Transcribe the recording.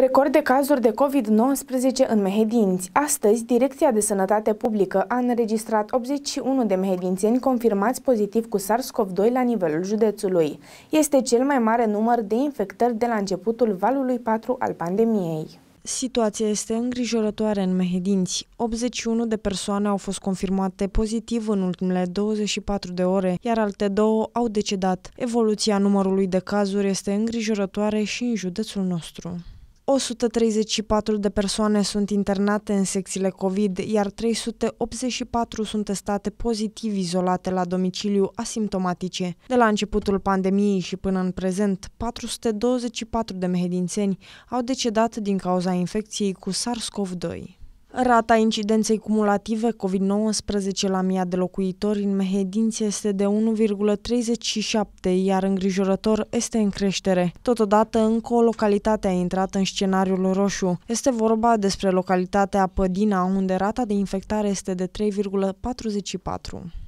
Record de cazuri de COVID-19 în Mehedinți. Astăzi, Direcția de Sănătate Publică a înregistrat 81 de mehedințeni confirmați pozitiv cu SARS-CoV-2 la nivelul județului. Este cel mai mare număr de infectări de la începutul valului 4 al pandemiei. Situația este îngrijorătoare în Mehedinți. 81 de persoane au fost confirmate pozitiv în ultimele 24 de ore, iar alte două au decedat. Evoluția numărului de cazuri este îngrijorătoare și în județul nostru. 134 de persoane sunt internate în secțiile COVID, iar 384 sunt testate pozitiv izolate la domiciliu asimptomatice. De la începutul pandemiei și până în prezent, 424 de mehedințeni au decedat din cauza infecției cu SARS-CoV-2. Rata incidenței cumulative COVID-19 la mii de locuitori în Mehedinți este de 1,37, iar îngrijorător este în creștere. Totodată, încă o localitate a intrat în scenariul roșu. Este vorba despre localitatea Pădina, unde rata de infectare este de 3,44.